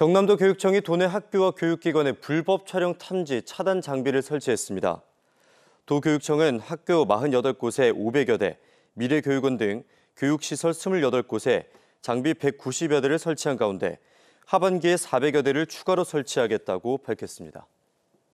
경남도 교육청이 도내 학교와 교육기관에 불법 촬영 탐지 차단 장비를 설치했습니다. 도교육청은 학교 48곳에 500여 대, 미래교육원 등 교육시설 28곳에 장비 190여 대를 설치한 가운데 하반기에 400여 대를 추가로 설치하겠다고 밝혔습니다.